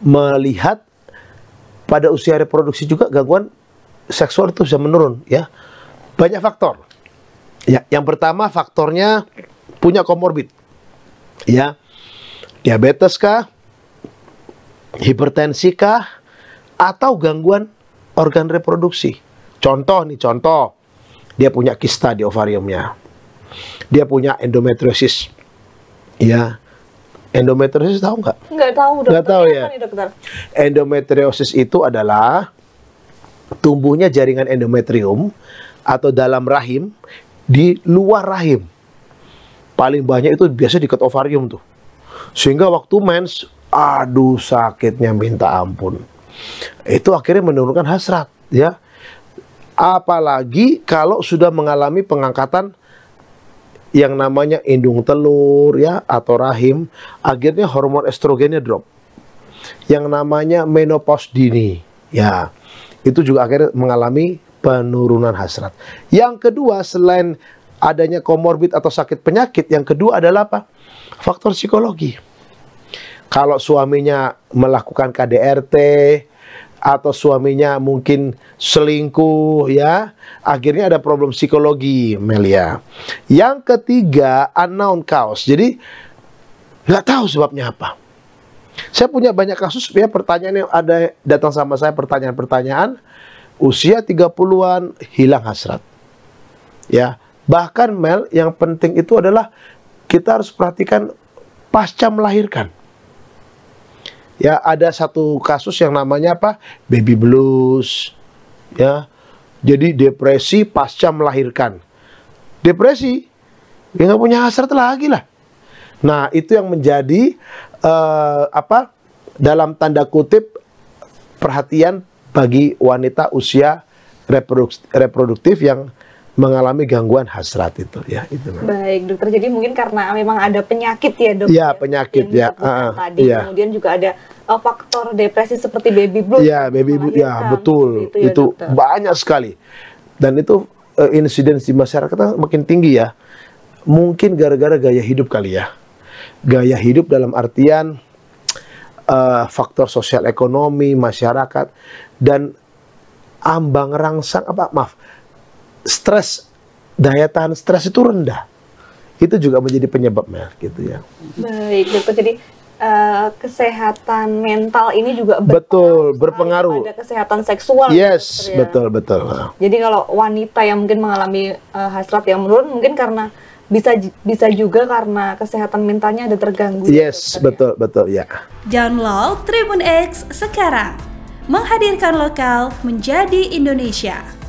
melihat pada usia reproduksi juga gangguan seksual itu bisa menurun ya. Banyak faktor. Ya, yang pertama faktornya punya komorbid. Ya. Diabetes kah? Hipertensi kah? Atau gangguan organ reproduksi. Contoh nih, contoh. Dia punya kista di ovariumnya. Dia punya endometriosis. Ya. Endometriosis tahu nggak? Nggak tahu dokter. Nggak tahu iya ya. Kan Endometriosis itu adalah tumbuhnya jaringan endometrium atau dalam rahim di luar rahim. Paling banyak itu biasa di ovarium tuh. Sehingga waktu mens, aduh sakitnya minta ampun. Itu akhirnya menurunkan hasrat ya. Apalagi kalau sudah mengalami pengangkatan yang namanya indung telur ya atau rahim, akhirnya hormon estrogennya drop. Yang namanya menopause dini, ya. Itu juga akhirnya mengalami penurunan hasrat. Yang kedua selain adanya komorbid atau sakit penyakit, yang kedua adalah apa? Faktor psikologi. Kalau suaminya melakukan KDRT, atau suaminya mungkin selingkuh ya. Akhirnya ada problem psikologi, Melia. Yang ketiga, unknown cause. Jadi nggak tahu sebabnya apa. Saya punya banyak kasus ya pertanyaan yang ada datang sama saya pertanyaan-pertanyaan usia 30-an hilang hasrat. Ya, bahkan Mel yang penting itu adalah kita harus perhatikan pasca melahirkan ya ada satu kasus yang namanya apa baby blues ya jadi depresi pasca melahirkan depresi ya nggak punya hasrat lagi lah nah itu yang menjadi uh, apa dalam tanda kutip perhatian bagi wanita usia reproduktif yang mengalami gangguan hasrat itu ya itu. Baik dokter, jadi mungkin karena memang ada penyakit ya dokter iya, Ya penyakit ya. Uh, tadi ya. kemudian juga ada uh, faktor depresi seperti baby blues. Iya, ya baby blues, ya betul itu, ya, itu banyak sekali dan itu uh, eh, insiden di masyarakat makin tinggi ya. Mungkin gara-gara gaya hidup kali ya. Gaya hidup dalam artian uh, faktor sosial ekonomi masyarakat dan ambang rangsang apa maaf stres daya tahan stres itu rendah. Itu juga menjadi penyebabnya gitu ya. Baik, dokter. Jadi Uh, kesehatan mental ini juga betul berpengaruh pada kesehatan seksual. Yes, ya. betul betul. Jadi kalau wanita yang mungkin mengalami uh, hasrat yang menurun mungkin karena bisa bisa juga karena kesehatan mentalnya ada terganggu. Yes, dokter, ya. betul ya. betul ya. Download Tribun X sekarang. Menghadirkan lokal menjadi Indonesia.